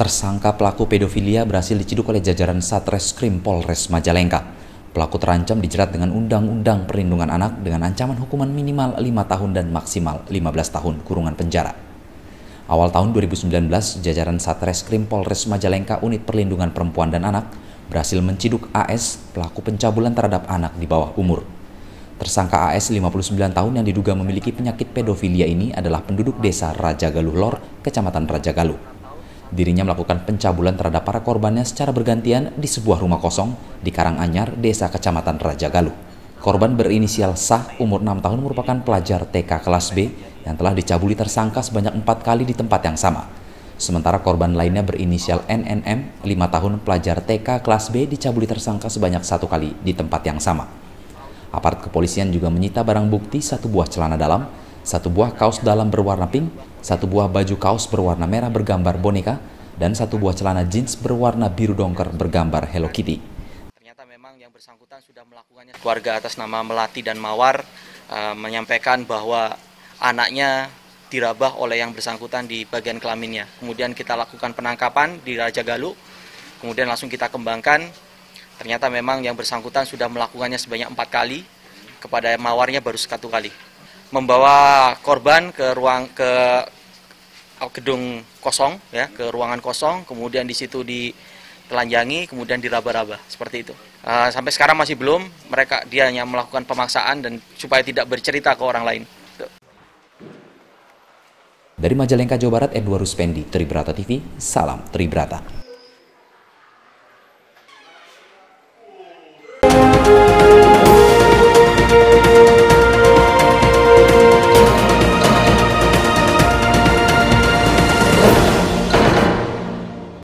tersangka pelaku pedofilia berhasil diciduk oleh jajaran Satreskrim Polres Majalengka. Pelaku terancam dijerat dengan Undang-Undang Perlindungan Anak dengan ancaman hukuman minimal 5 tahun dan maksimal 15 tahun kurungan penjara. Awal tahun 2019, jajaran Satreskrim Polres Majalengka Unit Perlindungan Perempuan dan Anak berhasil menciduk AS, pelaku pencabulan terhadap anak di bawah umur. Tersangka AS 59 tahun yang diduga memiliki penyakit pedofilia ini adalah penduduk desa Raja Galuh Lor, Kecamatan Raja Galuh dirinya melakukan pencabulan terhadap para korbannya secara bergantian di sebuah rumah kosong di Karanganyar, Desa Kecamatan Raja Galuh. Korban berinisial Sah, umur 6 tahun merupakan pelajar TK kelas B yang telah dicabuli tersangka sebanyak empat kali di tempat yang sama. Sementara korban lainnya berinisial NNM, 5 tahun pelajar TK kelas B dicabuli tersangka sebanyak satu kali di tempat yang sama. Aparat kepolisian juga menyita barang bukti satu buah celana dalam, satu buah kaos dalam berwarna pink, satu buah baju kaos berwarna merah bergambar boneka, dan satu buah celana jeans berwarna biru dongker bergambar Hello Kitty. Ternyata memang yang bersangkutan sudah melakukannya. Keluarga atas nama Melati dan Mawar uh, menyampaikan bahwa anaknya dirabah oleh yang bersangkutan di bagian kelaminnya. Kemudian kita lakukan penangkapan di Raja Galuh, kemudian langsung kita kembangkan. Ternyata memang yang bersangkutan sudah melakukannya sebanyak empat kali, kepada Mawarnya baru satu kali membawa korban ke ruang ke oh, gedung kosong ya ke ruangan kosong kemudian di situ ditelanjangi kemudian diraba-raba seperti itu uh, sampai sekarang masih belum mereka dia hanya melakukan pemaksaan dan supaya tidak bercerita ke orang lain dari Majalengka Jawa Barat Edward Ruspendi Tribrata TV salam Tribrata